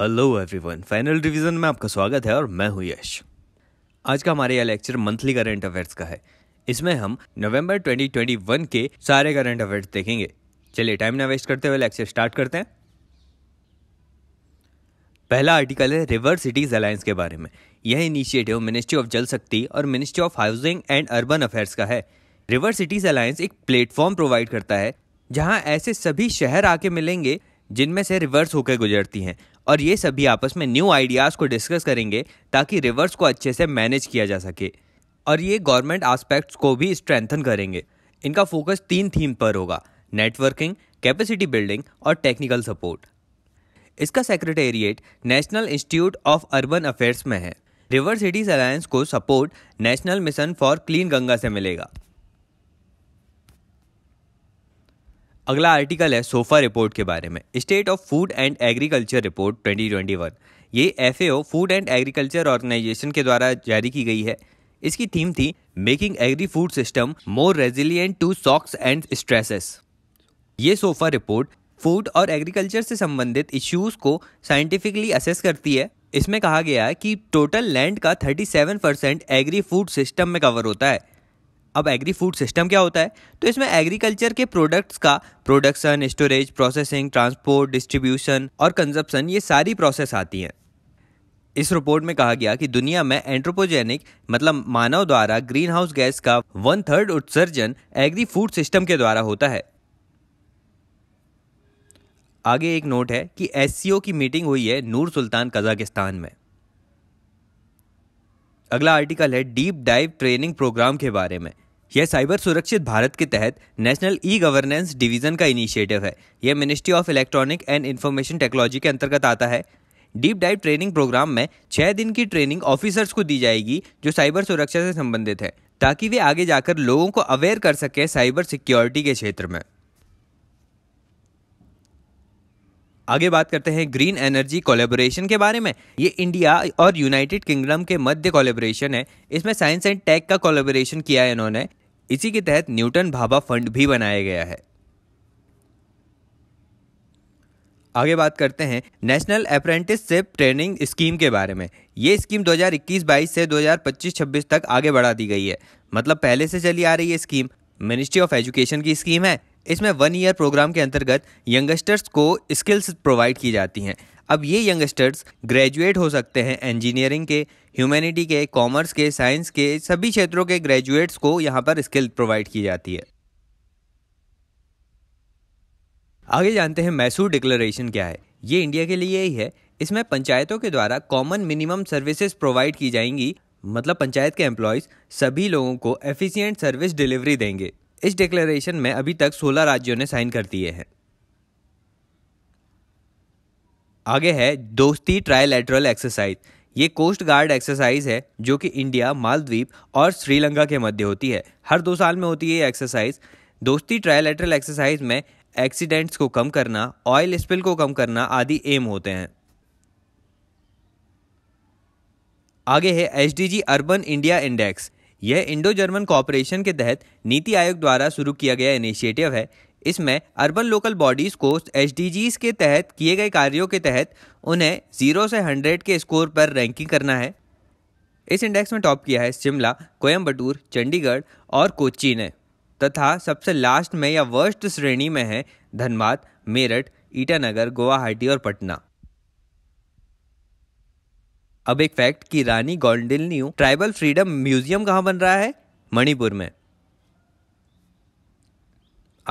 hello everyone final division में आपका स्वागत है और मैं हूं यश आज का हमारे यह लेक्चर मंथली करंट अफेयर्स का है इसमें हम नवंबर 2021 के सारे करंट अफेयर्स देखेंगे चलिए टाइम ना वेस्ट करते हुए लेक्चर स्टार्ट करते हैं पहला आर्टिकल है रिवर सिटीज अलायंस के बारे में यह initiative ministry of Jal Shakti और ministry of housing and urban affairs का है रिवर सिटीज अलायंस एक प्लेटफॉर्म प्रोवाइड करता है जहां ऐसे सभी शहर आके मिलेंगे जिनमें से रिवर्स होकर गुजरती हैं और ये सभी आपस में न्यू आइडियाज़ को डिस्कस करेंगे ताकि रिवर्स को अच्छे से मैनेज किया जा सके और ये गवर्नमेंट आस्पेक्ट्स को भी स्ट्रेंथन करेंगे इनका फोकस तीन थीम पर होगा नेटवर्किंग कैपेसिटी बिल्डिंग और टेक्निकल सपोर्ट इसका secretariat national institute of urban affairs में है रिवर सिटीज़ अलायंस को support national mission for clean Ganga से मिलेगा अगला आर्टिकल है सोफा रिपोर्ट के बारे में state of food and agriculture report 2021 ये F food and agriculture organisation के द्वारा जारी की गई है इसकी थीम थी making agri food system more resilient to shocks and stresses ये सोफा रिपोर्ट फूड और एग्रीकल्चर से संबंधित इश्यूज को साइंटिफिकली असेस करती है इसमें कहा गया है कि टोटल लैंड का 37 परसेंट एग्री फूड सिस्टम में कवर होता है अब एग्री फूड सिस्टम क्या होता है तो इसमें एग्रीकल्चर के प्रोडक्ट्स का production storage processing transport distribution और कंजप्शन ये सारी प्रोसेस आती हैं इस रिपोर्ट में कहा गया कि दुनिया में एंट्रोपोजेनिक मतलब मानव द्वारा ग्रीन हाउस गैस का वन थर्ड उत्सर्जन एग्री फूड सिस्टम के द्वारा होता है आगे एक नोट है कि एस की मीटिंग हुई है नूर सुल्तान कजाकिस्तान में अगला आर्टिकल है डीप डाइव ट्रेनिंग प्रोग्राम के बारे में यह साइबर सुरक्षित भारत के तहत नेशनल ई गवर्नेंस डिवीजन का इनिशिएटिव है यह ministry of electronic and information technology के अंतर्गत आता है डीप डाइव ट्रेनिंग प्रोग्राम में छह दिन की ट्रेनिंग ऑफिसर्स को दी जाएगी जो साइबर सुरक्षा से संबंधित है ताकि वे आगे जाकर लोगों को अवेयर कर सकें साइबर सिक्योरिटी के क्षेत्र में आगे बात करते हैं ग्रीन एनर्जी कोलेबोरेशन के बारे में ये इंडिया और यूनाइटेड किंगडम के मध्य कोलेबोरेशन है इसमें साइंस एंड टेक का कोलेबोरेशन किया है इन्होंने इसी के तहत न्यूटन भाभा फंड भी बनाया गया है आगे बात करते हैं नेशनल अप्रेंटिसशिप ट्रेनिंग स्कीम के बारे में ये स्कीम 2021-22 से 2025-26 तक आगे बढ़ा दी गई है मतलब पहले से चली आ रही है स्कीम मिनिस्ट्री ऑफ एजुकेशन की स्कीम है इसमें वन ईयर प्रोग्राम के अंतर्गत यंगस्टर्स को स्किल्स प्रोवाइड की जाती हैं अब ये यंगस्टर्स ग्रेजुएट हो सकते हैं इंजीनियरिंग के ह्यूमैनिटी के कॉमर्स के साइंस के सभी क्षेत्रों के ग्रेजुएट्स को यहाँ पर स्किल प्रोवाइड की जाती है आगे जानते हैं मैसूर डिक्लेरेशन क्या है ये इंडिया के लिए ही है इसमें पंचायतों के द्वारा कॉमन मिनिमम सर्विसेज प्रोवाइड की जाएंगी मतलब पंचायत के एम्प्लॉयज़ सभी लोगों को एफिशिएंट सर्विस डिलीवरी देंगे इस डिक्लेरेशन में अभी तक 16 राज्यों ने साइन कर दिए हैं आगे है दोस्ती ट्रायलैटरल एक्सरसाइज ये कोस्ट गार्ड एक्सरसाइज है जो कि इंडिया मालद्वीप और श्रीलंका के मध्य होती है हर दो साल में होती है ये एक्सरसाइज दोस्ती ट्रायलैटरल एक्सरसाइज में एक्सीडेंट्स को कम करना ऑयल स्पिल को कम करना आदि एम होते हैं आगे है एच अर्बन इंडिया इंडेक्स यह इंडो जर्मन कॉपरेशन के तहत नीति आयोग द्वारा शुरू किया गया इनिशिएटिव है इसमें अर्बन लोकल बॉडीज़ को एच के तहत किए गए कार्यों के तहत उन्हें जीरो से हंड्रेड के स्कोर पर रैंकिंग करना है इस इंडेक्स में टॉप किया है शिमला कोयम्बटूर चंडीगढ़ और कोच्ची ने तथा सबसे लास्ट में या वर्स्ट श्रेणी में है धनबाद मेरठ ईटानगर गुवाहाटी और पटना अब एक फैक्ट कि रानी गोल्डिल न्यू ट्राइबल फ्रीडम म्यूजियम कहाँ बन रहा है मणिपुर में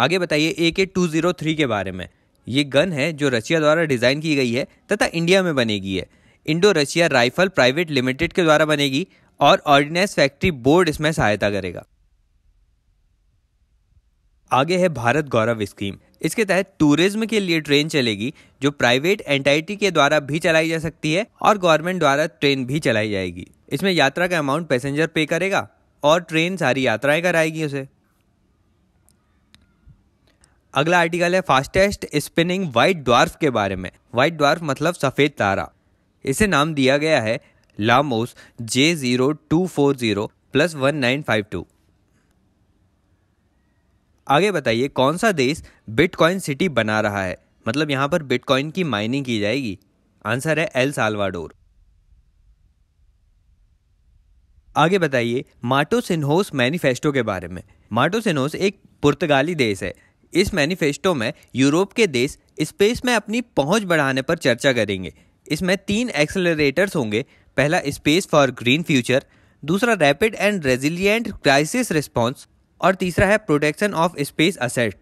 आगे बताइए ए के टू जीरो थ्री के बारे में ये गन है जो रशिया द्वारा डिज़ाइन की गई है तथा इंडिया में बनेगी है Indo Russia rifle private limited के द्वारा बनेगी और ऑर्डिनेंस फैक्ट्री बोर्ड इसमें सहायता करेगा आगे है भारत गौरव स्कीम इसके तहत टूरिज्म के लिए ट्रेन चलेगी जो प्राइवेट एंटाइटी के द्वारा भी चलाई जा सकती है और गवर्नमेंट द्वारा ट्रेन भी चलाई जाएगी इसमें यात्रा का अमाउंट पैसेंजर पे करेगा और ट्रेन सारी यात्राएं कराएगी उसे अगला आर्टिकल है फास्टेस्ट स्पिनिंग वाइट ड्वार्फ के बारे में वाइट ड्वार्फ मतलब सफ़ेद तारा इसे नाम दिया गया है लामोस J zero two four zero plus one nine five two आगे बताइए कौन सा देश बिटकॉइन सिटी बना रहा है मतलब यहाँ पर बिटकॉइन की माइनिंग की जाएगी आंसर है एल सालवाडोर आगे बताइए माटो सिन्होस मैनिफेस्टो के बारे में माटो सिन्होस एक पुर्तगाली देश है इस मैनिफेस्टो में यूरोप के देश स्पेस में अपनी पहुंच बढ़ाने पर चर्चा करेंगे इसमें तीन एक्सेलरेटर्स होंगे पहला स्पेस फॉर ग्रीन फ्यूचर दूसरा rapid and resilient crisis response और तीसरा है प्रोटेक्शन ऑफ स्पेस असेट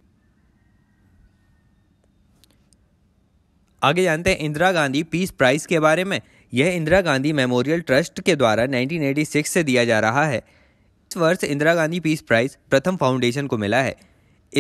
आगे जानते हैं इंदिरा गांधी पीस प्राइज के बारे में यह इंदिरा गांधी मेमोरियल ट्रस्ट के द्वारा 1986 से दिया जा रहा है इस वर्ष Indira Gandhi peace prize Pratham foundation को मिला है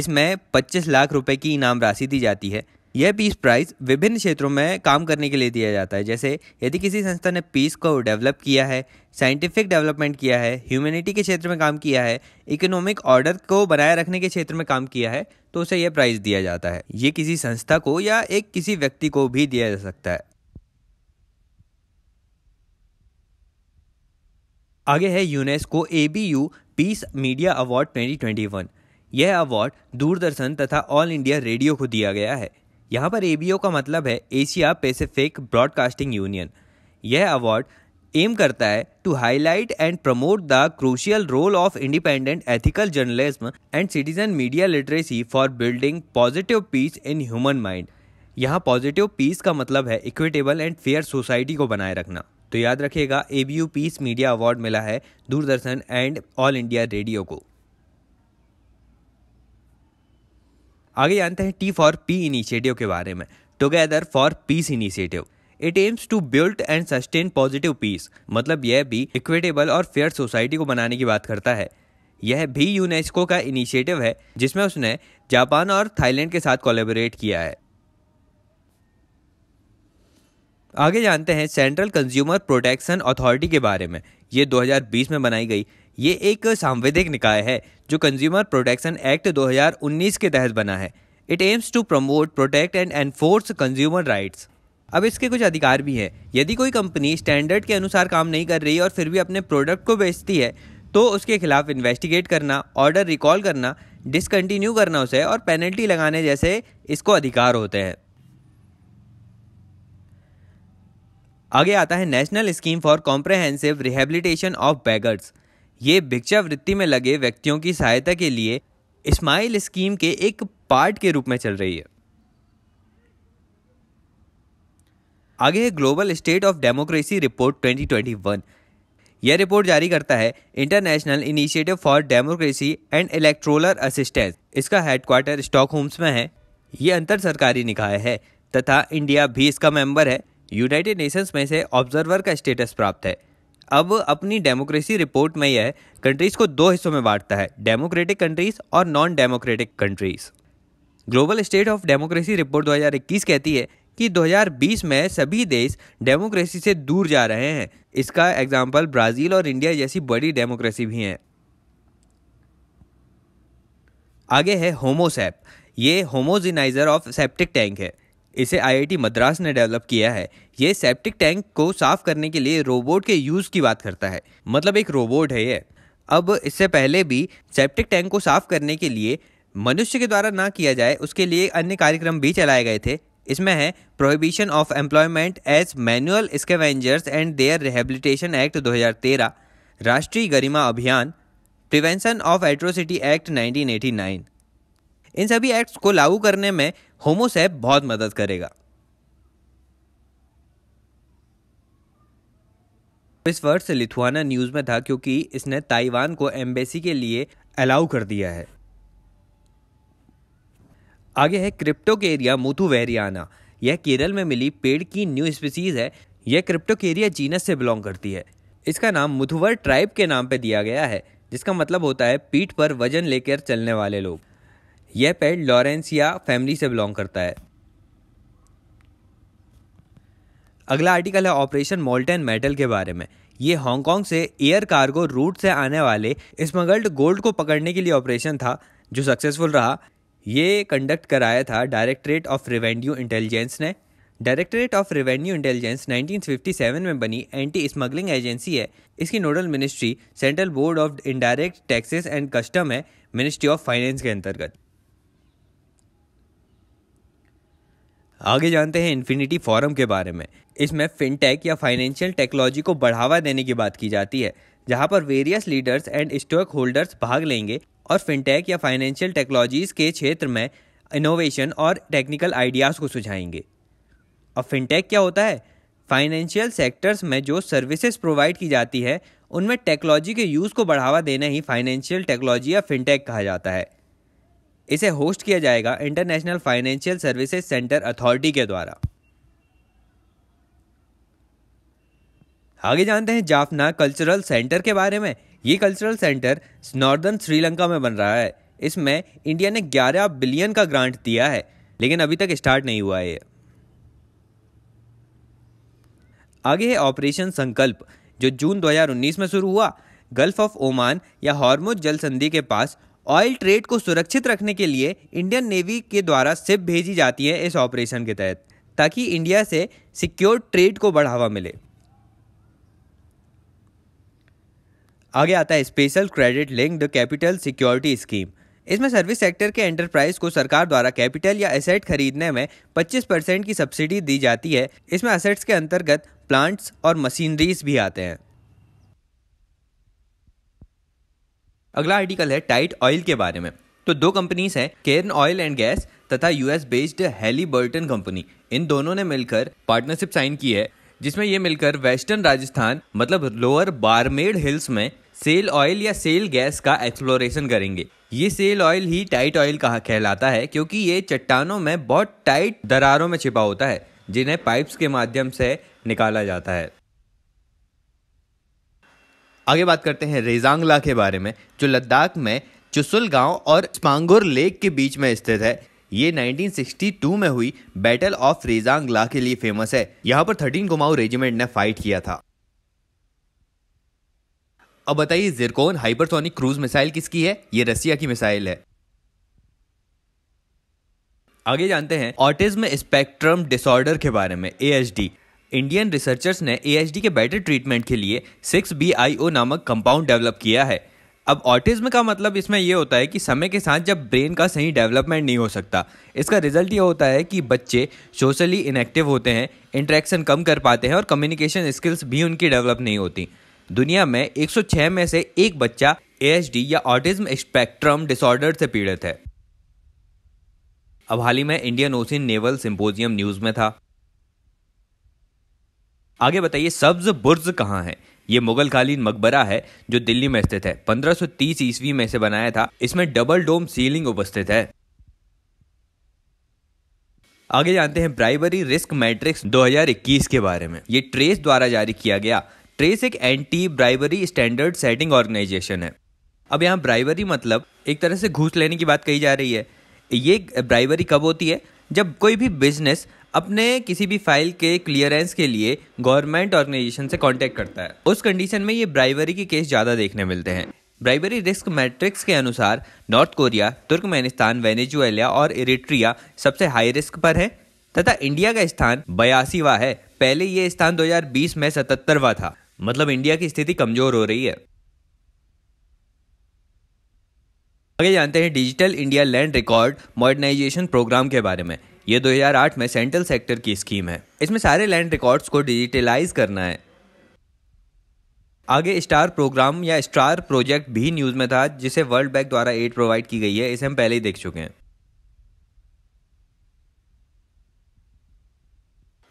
इसमें 25 लाख रुपए की इनाम राशि दी जाती है यह पीस प्राइज विभिन्न क्षेत्रों में काम करने के लिए दिया जाता है जैसे यदि किसी संस्था ने पीस को डेवलप किया है साइंटिफिक डेवलपमेंट किया है ह्यूमैनिटी के क्षेत्र में काम किया है इकोनॉमिक ऑर्डर को बनाए रखने के क्षेत्र में काम किया है तो उसे यह प्राइज दिया जाता है ये किसी संस्था को या एक किसी व्यक्ति को भी दिया जा सकता है आगे है UNESCO A B U peace media award 2021 यह अवार्ड दूरदर्शन तथा ऑल इंडिया रेडियो को दिया गया है यहाँ पर ए का मतलब है एशिया पैसिफिक ब्रॉडकास्टिंग यूनियन यह अवार्ड एम करता है to highlight and promote the crucial role of independent ethical journalism and citizen media literacy for building positive peace in human mind यहाँ पॉजिटिव पीस का मतलब है इक्विटेबल एंड फेयर सोसाइटी को बनाए रखना तो याद रखिएगा ए पीस मीडिया अवार्ड मिला है Doordarshan and All India radio को आगे जानते हैं टी फॉर पी इनिशिएटिव के बारे में together for peace initiative it aims to build and sustain positive peace मतलब यह भी इक्विटेबल और फेयर सोसाइटी को बनाने की बात करता है यह भी यूनेस्को का इनिशिएटिव है जिसमें उसने जापान और थाईलैंड के साथ कोलेबोरेट किया है आगे जानते हैं सेंट्रल कंज्यूमर प्रोटेक्शन अथॉरिटी के बारे में ये 2020 में बनाई गई ये एक सांवैधिक निकाय है जो कंज्यूमर प्रोटेक्शन एक्ट 2019 के तहत बना है it aims to promote protect and enforce consumer rights अब इसके कुछ अधिकार भी हैं यदि कोई कंपनी स्टैंडर्ड के अनुसार काम नहीं कर रही और फिर भी अपने प्रोडक्ट को बेचती है तो उसके खिलाफ इन्वेस्टिगेट करना ऑर्डर रिकॉल करना डिसकंटिन्यू करना उसे और पेनल्टी लगाने जैसे इसको अधिकार होते हैं आगे आता है national scheme for comprehensive rehabilitation of beggars ये भिक्षावृत्ति में लगे व्यक्तियों की सहायता के लिए इस्माइल स्कीम के एक पार्ट के रूप में चल रही है आगे है global state of democracy report 2021 यह रिपोर्ट जारी करता है international initiative for democracy and electoral assistance इसका हेडक्वार्टर स्टॉक होम्स में है ये अंतर सरकारी निकाय है तथा इंडिया भी इसका मेंबर है यूनाइटेड नेशंस में से ऑब्जर्वर का स्टेटस प्राप्त है अब अपनी डेमोक्रेसी रिपोर्ट में यह कंट्रीज़ को दो हिस्सों में बांटता है डेमोक्रेटिक कंट्रीज़ और non democratic countries global state of democracy report 2021 कहती है कि 2020 में सभी देश डेमोक्रेसी से दूर जा रहे हैं इसका एग्जाम्पल ब्राज़ील और इंडिया जैसी बड़ी डेमोक्रेसी भी हैं आगे है होमोसैप ये होमोजिनाइजर ऑफ सेप्टिक टैंक है इसे आईआईटी मद्रास ने डेवलप किया है ये सेप्टिक टैंक को साफ करने के लिए रोबोट के यूज़ की बात करता है मतलब एक रोबोट है ये अब इससे पहले भी सेप्टिक टैंक को साफ करने के लिए मनुष्य के द्वारा ना किया जाए उसके लिए अन्य कार्यक्रम भी चलाए गए थे इसमें है prohibition of employment as manual scavengers and their rehabilitation act 2013 Rashtriya Garima Abhiyan prevention of atrocity act 1989 इन सभी एक्ट्स को लागू करने में होमोस ऐप बहुत मदद करेगा इस वर्ष लिथुआना न्यूज़ में था क्योंकि इसने ताइवान को एम्बेसी के लिए अलाउ कर दिया है आगे है क्रिप्टोकेरिया मुथुवेरियाना यह केरल में मिली पेड़ की न्यू स्पीसीज है यह क्रिप्टोकेरिया जीनस से बिलोंग करती है इसका नाम मुथुवर ट्राइब के नाम पर दिया गया है जिसका मतलब होता है पीठ पर वजन लेकर चलने वाले लोग यह पेड लॉरेंस या फैमिली से बिलोंग करता है अगला आर्टिकल है ऑपरेशन मोल्टन मेटल के बारे में ये हांगकांग से एयर कार्गो रूट से आने वाले स्मगल्ड गोल्ड को पकड़ने के लिए ऑपरेशन था जो सक्सेसफुल रहा ये कंडक्ट कराया था डायरेक्टरेट ऑफ रेवेन्यू इंटेलिजेंस ने डायरेक्टरेट ऑफ रेवेन्यू इंटेलिजेंस 1957 में बनी एंटी स्मगलिंग एजेंसी है इसकी nodal ministry central board of indirect taxes and custom है मिनिस्ट्री ऑफ फाइनेंस के अंतर्गत आगे जानते हैं इन्फिनिटी फॉरम के बारे में इसमें फिनटेक या फाइनेंशियल टेक्नोलॉजी को बढ़ावा देने की बात की जाती है जहां पर various leaders and stakeholders भाग लेंगे और फिनटेक या फाइनेंशियल टेक्नोलॉजीज के क्षेत्र में इनोवेशन और टेक्निकल आइडियाज़ को सुझाएंगे अब फिनटेक क्या होता है फाइनेंशियल सेक्टर्स में जो सर्विसेज प्रोवाइड की जाती है उनमें टेक्नोलॉजी के यूज़ को बढ़ावा देना ही फाइनेंशियल टेक्नोलॉजी या फिनटेक कहा जाता है इसे होस्ट किया जाएगा international financial services centre authority के द्वारा आगे जानते हैं जाफना कल्चरल सेंटर के बारे में ये कल्चरल सेंटर नॉर्दर्न श्रीलंका में बन रहा है इसमें इंडिया ने 11 बिलियन का ग्रांट दिया है लेकिन अभी तक स्टार्ट नहीं हुआ है आगे है ऑपरेशन संकल्प जो जून 2019 में शुरू हुआ गल्फ ऑफ ओमान या हॉर्मोज जल संधि के पास ऑयल ट्रेड को सुरक्षित रखने के लिए इंडियन नेवी के द्वारा सिप भेजी जाती है इस ऑपरेशन के तहत ताकि इंडिया से सिक्योर ट्रेड को बढ़ावा मिले आगे आता है special credit linked capital security scheme इसमें सर्विस सेक्टर के एंटरप्राइज को सरकार द्वारा कैपिटल या एसेट खरीदने में 25 परसेंट की सब्सिडी दी जाती है इसमें असेट्स के अंतर्गत प्लांट्स और मशीनरीज भी आते हैं अगला आर्टिकल है टाइट ऑयल के बारे में तो दो कंपनीज हैं केरन ऑयल एंड गैस तथा US based Halliburton company इन दोनों ने मिलकर पार्टनरशिप साइन की है जिसमें ये मिलकर वेस्टर्न राजस्थान मतलब लोअर बारमेड हिल्स में सेल ऑयल या सेल गैस का एक्सप्लोरेशन करेंगे ये सेल ऑयल ही टाइट ऑयल कहा कहलाता है क्योंकि ये चट्टानों में बहुत टाइट दरारों में छिपा होता है जिन्हें पाइप्स के माध्यम से निकाला जाता है आगे बात करते हैं रेजांगला के बारे में जो लद्दाख में चुसुल गांव और स्पांगुर लेक के बीच में स्थित है ये 1962 में हुई बैटल ऑफ रेजांगला के लिए फेमस है यहाँ पर 13 कुमाऊ रेजिमेंट ने फाइट किया था अब बताइए जिरकोन हाइपरसोनिक क्रूज मिसाइल किसकी है ये रसिया की मिसाइल है आगे जानते हैं ऑटिज्म स्पेक्ट्रम डिसऑर्डर के बारे में ए इंडियन रिसर्चर्स ने ए के बेटर ट्रीटमेंट के लिए सिक्स बी नामक कंपाउंड डेवलप किया है अब ऑटिज्म का मतलब इसमें यह होता है कि समय के साथ जब ब्रेन का सही डेवलपमेंट नहीं हो सकता इसका रिजल्ट यह होता है कि बच्चे सोशली इनएक्टिव होते हैं इंट्रैक्शन कम कर पाते हैं और कम्युनिकेशन स्किल्स भी उनकी डेवलप नहीं होती दुनिया में 106 में से एक बच्चा ए या ऑटिज्म स्पेक्ट्रम डिसऑर्डर से पीड़ित है अब हाल ही में Indian Ocean naval symposium news में था आगे बताइए सब्ज बुर्ज कहाँ है ये मुगल कालीन मकबरा है जो दिल्ली में स्थित है 1530 ईस्वी में इसे बनाया था इसमें डबल डोम सीलिंग उपस्थित है आगे जानते हैं ब्राइबरी रिस्क मैट्रिक्स 2021 के बारे में ये ट्रेस द्वारा जारी किया गया ट्रेस एक anti bribery standard setting organisation है अब यहाँ ब्राइबरी मतलब एक तरह से घूस लेने की बात कही जा रही है ये ब्राइबरी कब होती है जब कोई भी बिजनेस अपने किसी भी फाइल के क्लियरेंस के लिए गवर्नमेंट ऑर्गेनाइजेशन से कांटेक्ट करता है उस कंडीशन में ये ब्राइवरी के केस ज़्यादा देखने मिलते हैं ब्राइबरी रिस्क मैट्रिक्स के अनुसार नॉर्थ कोरिया तुर्कमेनिस्तान वेनेजुएला और इरिट्रिया सबसे हाई रिस्क पर है तथा इंडिया का स्थान बयासीवा है पहले ये स्थान 2020 में सतहत्तरवा था मतलब इंडिया की स्थिति कमजोर हो रही है आगे जानते हैं digital India land record modernisation programme के बारे में ये 2008 में सेंट्रल सेक्टर की स्कीम है इसमें सारे लैंड रिकॉर्ड्स को डिजिटलाइज करना है आगे स्टार प्रोग्राम या स्टार प्रोजेक्ट भी न्यूज़ में था जिसे वर्ल्ड बैंक द्वारा एड प्रोवाइड की गई है इसे हम पहले ही देख चुके हैं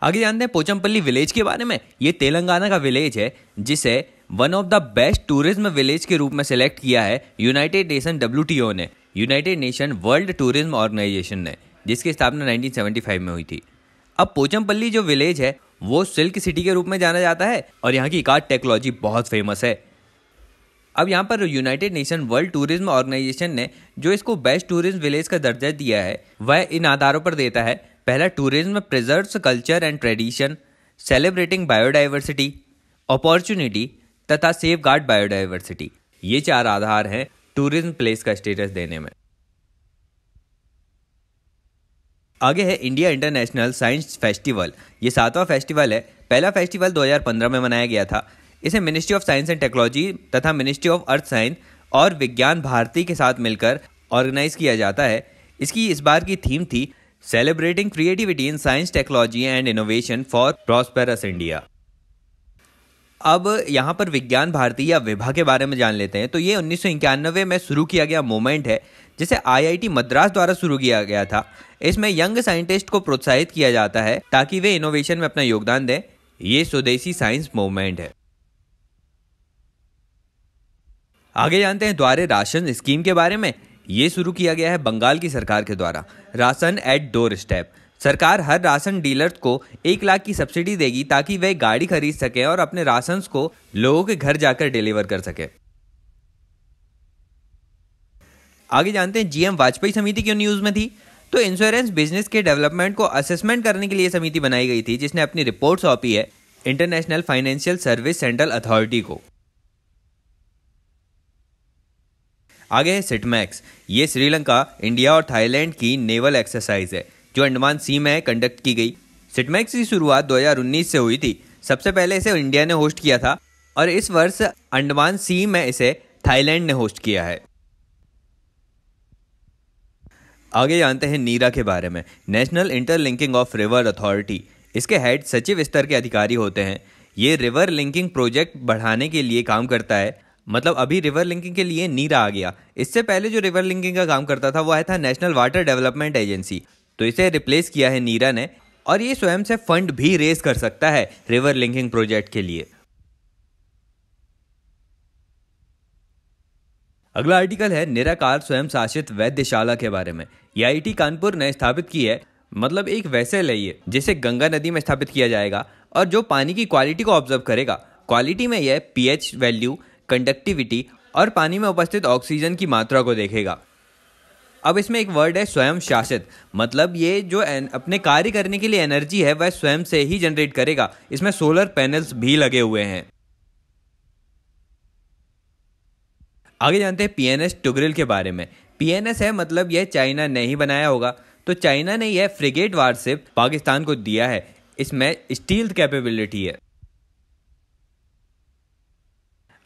आगे जानते हैं पोचमपल्ली विलेज के बारे में ये तेलंगाना का विलेज है जिसे one of the best tourism village के रूप में सिलेक्ट किया है यूनाइटेड नेशन डब्ल्यू ने United Nation World Tourism Organisation ने जिसकी स्थापना 1975 में हुई थी अब पोचमपल्ली जो विलेज है वो सिल्क सिटी के रूप में जाना जाता है और यहाँ की कार्ड टेक्नोलॉजी बहुत फेमस है अब यहाँ पर United Nation World Tourism Organisation ने जो इसको बेस्ट टूरिज्म विलेज का दर्जा दिया है वह इन आधारों पर देता है पहला tourism preserve culture and tradition celebrating biodiversity opportunity तथा सेफ गार्ड बायोडाइवर्सिटी ये चार आधार हैं टूरिज्म प्लेस का स्टेटस देने में आगे है इंडिया इंटरनेशनल साइंस फेस्टिवल ये सातवां फेस्टिवल है पहला फेस्टिवल 2015 में मनाया गया था इसे Ministry of Science and Technology तथा मिनिस्ट्री ऑफ अर्थ साइंस और विज्ञान भारती के साथ मिलकर ऑर्गेनाइज किया जाता है इसकी इस बार की थीम थी celebrating creativity in science technology and innovation for prosperous India अब यहाँ पर विज्ञान भारती या विभा के बारे में जान लेते हैं तो ये उन्नीस में शुरू किया गया मूवमेंट है जिसे आईआईटी मद्रास द्वारा शुरू किया गया था इसमें यंग साइंटिस्ट को प्रोत्साहित किया जाता है ताकि वे इनोवेशन में अपना योगदान दें ये स्वदेशी साइंस मूवमेंट है आगे जानते हैं द्वारे राशन स्कीम के बारे में ये शुरू किया गया है बंगाल की सरकार के द्वारा राशन एट डोर स्टेप सरकार हर राशन डीलर को एक लाख की सब्सिडी देगी ताकि वे गाड़ी खरीद सके और अपने राशन को लोगों के घर जाकर डिलीवर कर सके आगे जानते हैं जीएम वाजपेयी समिति क्यों न्यूज में थी तो इंश्योरेंस बिजनेस के डेवलपमेंट को असेसमेंट करने के लिए समिति बनाई गई थी जिसने अपनी रिपोर्ट सौंपी है international financial service central authority को आगे है सिटमैक्स ये श्रीलंका इंडिया और थाईलैंड की नेवल एक्सरसाइज है जो अंडमान सी में कंडक्ट की गई सिटमैक्स की शुरुआत 2019 से हुई थी सबसे पहले इसे इंडिया ने होस्ट किया था और इस वर्ष अंडमान सी में इसे थाईलैंड ने होस्ट किया है आगे जानते हैं नीरा के बारे में national interlinking of river authority इसके हेड सचिव स्तर के अधिकारी होते हैं ये रिवर लिंकिंग प्रोजेक्ट बढ़ाने के लिए काम करता है मतलब अभी रिवर लिंकिंग के लिए नीरा आ गया इससे पहले जो रिवर लिंकिंग का काम करता था वो आया था नेशनल वाटर डेवलपमेंट एजेंसी तो इसे रिप्लेस किया है नीरा ने और ये स्वयं से फंड भी रेस कर सकता है रिवर लिंकिंग प्रोजेक्ट के लिए अगला आर्टिकल है निराकार स्वयं शासित वैद्यशाला के बारे में ये आई कानपुर ने स्थापित की है मतलब एक वैसे है जिसे गंगा नदी में स्थापित किया जाएगा और जो पानी की क्वालिटी को ऑब्जर्व करेगा क्वालिटी में यह पीएच वैल्यू कंडक्टिविटी और पानी में उपस्थित ऑक्सीजन की मात्रा को देखेगा अब इसमें एक वर्ड है स्वयं शासित मतलब ये जो अपने कार्य करने के लिए एनर्जी है वह स्वयं से ही जनरेट करेगा इसमें सोलर पैनल्स भी लगे हुए हैं आगे जानते हैं पीएनएस टुगरिल के बारे में पीएनएस है मतलब यह चाइना ने ही बनाया होगा तो चाइना ने यह फ्रिगेट वारशिप पाकिस्तान को दिया है इसमें स्टील कैपेबिलिटी है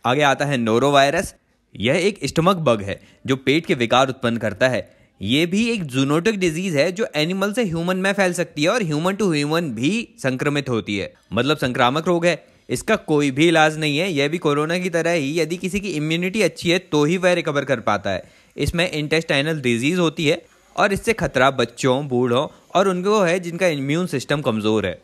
आगे आता है नोरो वायरस यह एक स्टमक बग है जो पेट के विकार उत्पन्न करता है यह भी एक जूनोटिक डिजीज है जो एनिमल से ह्यूमन में फैल सकती है और ह्यूमन टू ह्यूमन भी संक्रमित होती है मतलब संक्रामक रोग है इसका कोई भी इलाज नहीं है यह भी कोरोना की तरह ही यदि किसी की इम्यूनिटी अच्छी है तो ही वह रिकवर कर पाता है इसमें इंटेस्टाइनल डिजीज होती है और इससे खतरा बच्चों बूढ़ों और उनको है जिनका इम्यून सिस्टम कमज़ोर है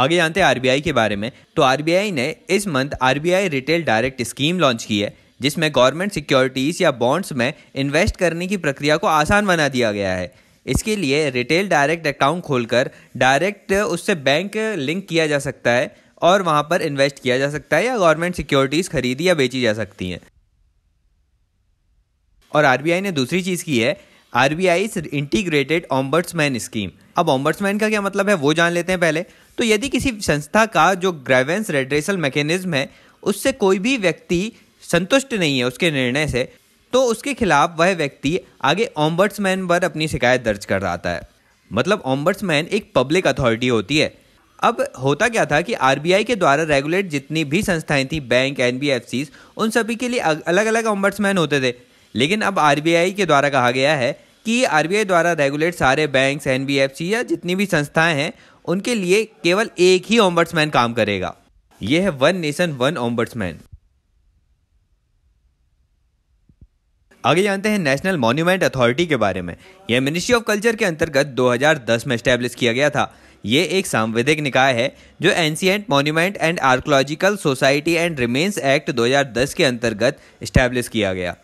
आगे जानते हैं आरबीआई के बारे में तो आरबीआई ने इस month RBI retail direct scheme launch की है जिसमें गवर्नमेंट सिक्योरिटीज़ या बॉन्ड्स में इन्वेस्ट करने की प्रक्रिया को आसान बना दिया गया है इसके लिए रिटेल डायरेक्ट अकाउंट खोलकर डायरेक्ट उससे बैंक लिंक किया जा सकता है और वहां पर इन्वेस्ट किया जा सकता है या गवर्नमेंट सिक्योरिटीज़ खरीदी या बेची जा सकती हैं और आरबीआई ने दूसरी चीज़ की है R B I integrated ombudsman scheme अब ऑम्बर्ट्समैन का क्या मतलब है वो जान लेते हैं पहले तो यदि किसी संस्था का जो ग्रेवेंस रेड्रेसल मैकेनिज्म है उससे कोई भी व्यक्ति संतुष्ट नहीं है उसके निर्णय से तो उसके खिलाफ वह व्यक्ति आगे ऑम्बर्ट्समैन पर अपनी शिकायत दर्ज कर रहा है मतलब ऑम्बर्ट्समैन एक पब्लिक अथॉरिटी होती है अब होता क्या था कि आरबीआई के द्वारा रेगुलेट जितनी भी संस्थाएं थी बैंक एन उन सभी के लिए अलग अलग ऑम्बर्ट्समैन होते थे लेकिन अब आरबीआई के द्वारा कहा गया है कि आरबीआई द्वारा रेगुलेट सारे बैंक्स एन या जितनी भी संस्थाएं हैं उनके लिए केवल एक ही ओम्बर्ट्समैन काम करेगा यह है वन नेशन वन ओम्बर्ट्समैन आगे जानते हैं नेशनल मॉन्यूमेंट अथॉरिटी के बारे में यह मिनिस्ट्री ऑफ कल्चर के अंतर्गत 2010 में स्टैब्लिश किया गया था ये एक सांविधिक निकाय है जो ancient monument and archaeological society and remains act 2010 के अंतर्गत स्टैब्लिश किया गया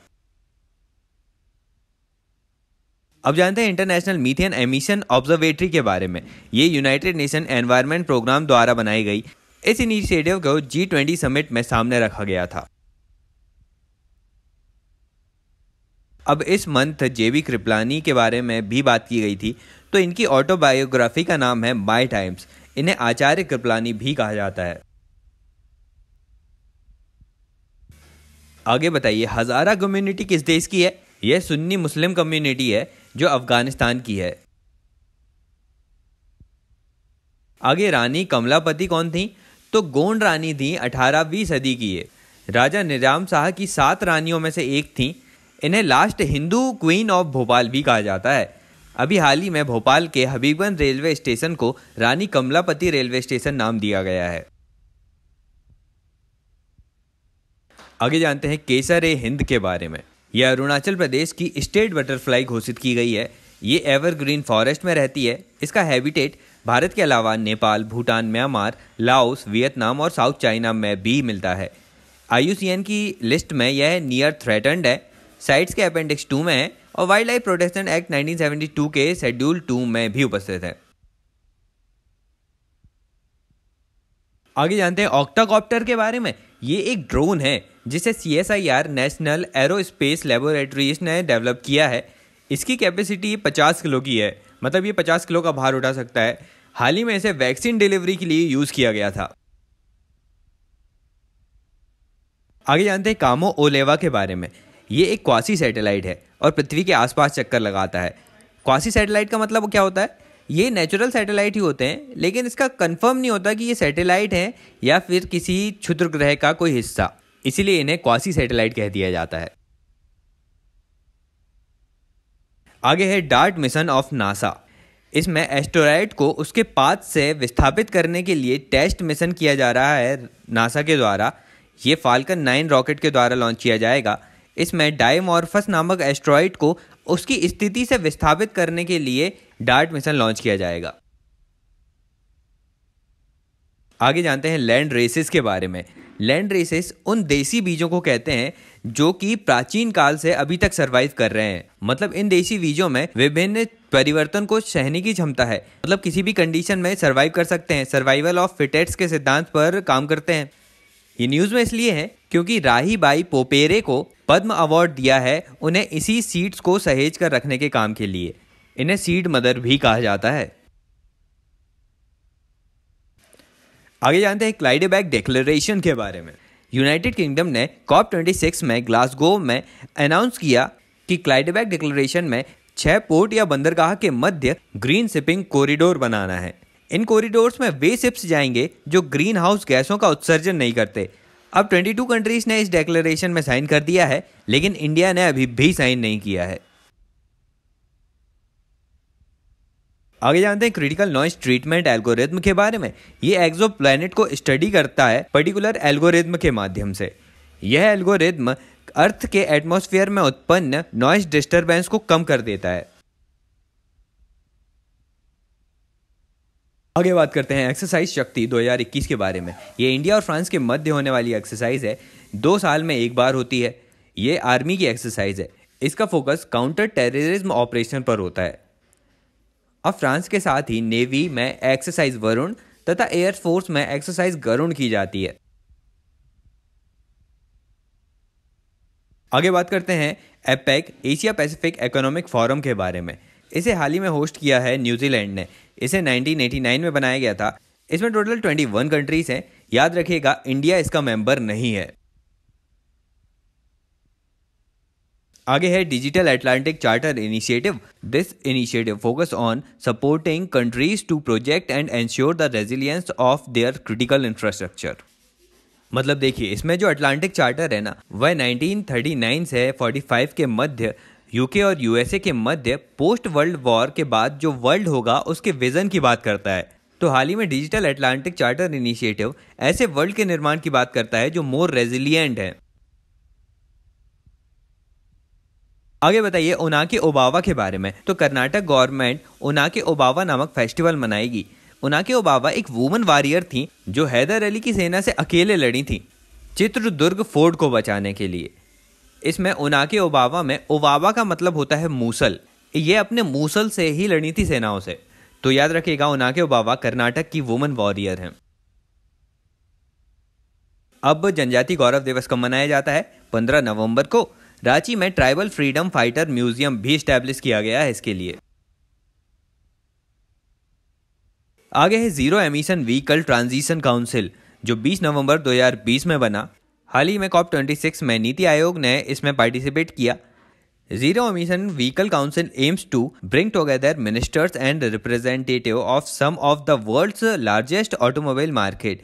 अब जानते हैं इंटरनेशनल मीथेन एमिशन ऑब्जर्वेटरी के बारे में ये यूनाइटेड नेशन एनवायरमेंट प्रोग्राम द्वारा बनाई गई इस इनिशिएटिव को जी ट्वेंटी समिट में सामने रखा गया था अब इस मंथ जेबी कृपलानी के बारे में भी बात की गई थी तो इनकी ऑटोबायोग्राफी का नाम है माई टाइम्स इन्हें आचार्य कृपलानी भी कहा जाता है आगे बताइए हजारा कम्युनिटी किस देश की है यह सुन्नी मुस्लिम कम्युनिटी है जो अफगानिस्तान की है आगे रानी कमलापति कौन थी तो गोंड रानी थी अठारहवीं सदी की है राजा निजाम शाह की सात रानियों में से एक थी इन्हें last Hindu queen of Bhopal भी कहा जाता है अभी हाल ही में भोपाल के हबीबगंज रेलवे स्टेशन को रानी कमलापति रेलवे स्टेशन नाम दिया गया है आगे जानते हैं केसर ए हिंद के बारे में यह अरुणाचल प्रदेश की स्टेट बटरफ्लाई घोषित की गई है ये एवरग्रीन फॉरेस्ट में रहती है इसका हैबिटेट भारत के अलावा Nepal Bhutan Myanmar Laos Vietnam और साउथ चाइना में भी मिलता है आई की लिस्ट में यह नियर थ्रेटनड है साइट्स के अपेंडिक्स टू में है और वाइल्ड लाइफ प्रोटेक्शन एक्ट 1972 के शेड्यूल टू में भी उपस्थित है आगे जानते हैं ऑक्टाकॉप्टर के बारे में ये एक ड्रोन है जिसे C S I R national aerospace laboratories ने डेवलप किया है इसकी कैपेसिटी पचास किलो की है मतलब ये पचास किलो का भार उठा सकता है हाल ही में इसे वैक्सीन डिलीवरी के लिए यूज़ किया गया था आगे जानते हैं कामो ओलेवा के बारे में ये एक क्वासी सैटेलाइट है और पृथ्वी के आसपास चक्कर लगाता है क्वासी सैटेलाइट का मतलब क्या होता है ये नेचुरल सैटेलाइट ही होते हैं लेकिन इसका कंफर्म नहीं होता कि ये सैटेलाइट है या फिर किसी क्षुद्र ग्रह का कोई हिस्सा इसीलिए इन्हें क्वासी सैटेलाइट कह दिया जाता है आगे है डार्ट मिशन ऑफ नासा इसमें एस्टोराइड को उसके पाथ से विस्थापित करने के लिए टेस्ट मिशन किया जा रहा है नासा के द्वारा ये फाल्कन नाइन रॉकेट के द्वारा लॉन्च किया जाएगा इसमें डायमॉर्फस नामक एस्ट्रॉयड को उसकी स्थिति से विस्थापित करने के लिए डार्ट मिशन लॉन्च किया जाएगा आगे जानते हैं लैंड रेसेस के बारे में लैंड रेसेस उन देसी बीजों को कहते हैं जो कि प्राचीन काल से अभी तक सरवाइव कर रहे हैं मतलब इन देसी बीजों में विभिन्न परिवर्तन को सहने की क्षमता है मतलब किसी भी कंडीशन में सरवाइव कर सकते हैं सर्वाइवल ऑफ फिटेट्स के सिद्धांत पर काम करते हैं ये न्यूज़ में इसलिए है क्योंकि राही बाई पोपेरे को पद्म अवार्ड दिया है उन्हें इसी सीट्स को सहेज कर रखने के काम के लिए इन्हें सीड मदर भी कहा जाता है आगे जानते हैं क्लाइडेबैक डिक्लेरेशन के बारे में यूनाइटेड किंगडम ने कॉप 26 में ग्लासगो में अनाउंस किया कि क्लाइडेबैक डिक्लेरेशन में छह पोर्ट या बंदरगाह के मध्य ग्रीन शिपिंग कॉरिडोर बनाना है इन कॉरिडोर्स में वे शिप्स जाएंगे जो ग्रीन हाउस गैसों का उत्सर्जन नहीं करते अब 22 कंट्रीज ने इस डेक्लेरेशन में साइन कर दिया है लेकिन इंडिया ने अभी भी साइन नहीं किया है आगे जानते हैं क्रिटिकल नॉइस ट्रीटमेंट एल्गोरिथम के बारे में ये एक्जो को स्टडी करता है पर्टिकुलर एल्गोरिज्म के माध्यम से यह एल्गोरिथम अर्थ के एटमोसफियर में उत्पन्न नॉइस डिस्टर्बेंस को कम कर देता है आगे बात करते हैं एक्सरसाइज शक्ति 2021 के बारे में ये इंडिया और फ्रांस के मध्य होने वाली एक्सरसाइज है दो साल में एक बार होती है ये आर्मी की एक्सरसाइज है इसका फोकस काउंटर टेररिज्म ऑपरेशन पर होता है अब फ्रांस के साथ ही नेवी में एक्सरसाइज वरुण तथा एयरफोर्स में एक्सरसाइज गरुण की जाती है आगे बात करते हैं APEC Asia Pacific economic forum के बारे में इसे हाल ही में होस्ट किया है न्यूजीलैंड ने इसे 1989 में बनाया गया था इसमें टोटल 21 कंट्रीज हैं याद रखिएगा इंडिया इसका मेंबर नहीं है आगे है digital Atlantic charter initiative this initiative focus on supporting countries to project and ensure the resilience of their critical infrastructure मतलब देखिए इसमें जो अटलांटिक चार्टर है ना वह 1939 से 45 के मध्य यूके और यूएसए के मध्य पोस्ट वर्ल्ड वॉर के बाद जो वर्ल्ड होगा उसके विजन की बात करता है तो हाल ही में डिजिटल अटलांटिक चार्टर इनिशिएटिव ऐसे वर्ल्ड के निर्माण की बात करता है जो मोर रेजिलियंट है आगे बताइए के ओबावा के बारे में तो कर्नाटक गवर्नमेंट के ओबावा नामक फेस्टिवल मनाएगी के ओबावा एक वुमन वॉरियर थी जो हैदर अली की सेना से अकेले लड़ी थी चित्रदुर्ग फोर्ट को बचाने के लिए इसमें के ओबावा में ओबावा का मतलब होता है मूसल ये अपने मूसल से ही लड़ी थी सेनाओं से तो याद रखिएगा के ओबावा कर्नाटक की वुमन वॉरियर हैं अब जनजाति गौरव दिवस कब मनाया जाता है 15 नवंबर को रांची में ट्राइबल फ्रीडम फाइटर म्यूजियम भी स्टैब्लिश किया गया है इसके लिए आगे है zero emission vehicle transition council जो 20 नवंबर 2020 में बना हाल ही में कॉप 26 में नीति आयोग ने इसमें पार्टिसिपेट किया zero emission vehicle council aims to bring together ministers and representative of some of the world's largest automobile market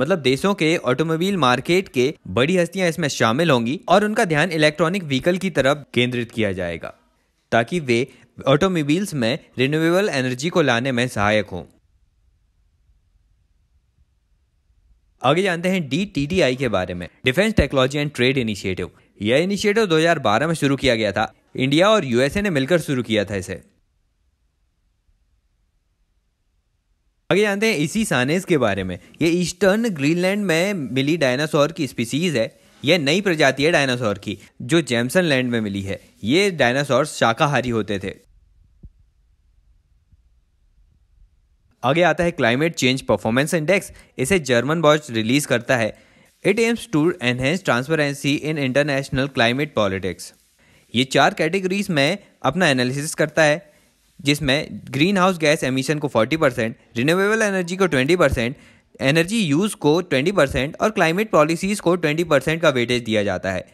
मतलब देशों के ऑटोमोबाइल मार्केट के बड़ी हस्तियां इसमें शामिल होंगी और उनका ध्यान इलेक्ट्रॉनिक व्हीकल की तरफ केंद्रित किया जाएगा ताकि वे ऑटोमोबाइल्स में रिन्यूएबल एनर्जी को लाने में सहायक हों आगे जानते हैं डी के बारे में defence technology and trade initiative यह इनिशिएटिव 2012 में शुरू किया गया था इंडिया और यूएसए ने मिलकर शुरू किया था इसे आगे जानते हैं इसी सानेस के बारे में ये ईस्टर्न ग्रीनलैंड में मिली डायनासोर की स्पीसीज है यह नई प्रजाति है डायनासोर की जो जैमसन लैंड में मिली है ये डायनासोर शाकाहारी होते थे आगे आता है क्लाइमेट चेंज परफॉर्मेंस इंडेक्स इसे जर्मन बॉच रिलीज करता है it aims to enhance transparency in international climate politics ये चार कैटेगरीज में अपना एनालिसिस करता है जिसमें ग्रीन हाउस गैस एमिशन को 40 परसेंट रिन्यूएबल एनर्जी को 20 परसेंट एनर्जी यूज़ को 20 परसेंट और क्लाइमेट पॉलिसीज़ को 20 परसेंट का वेटेज दिया जाता है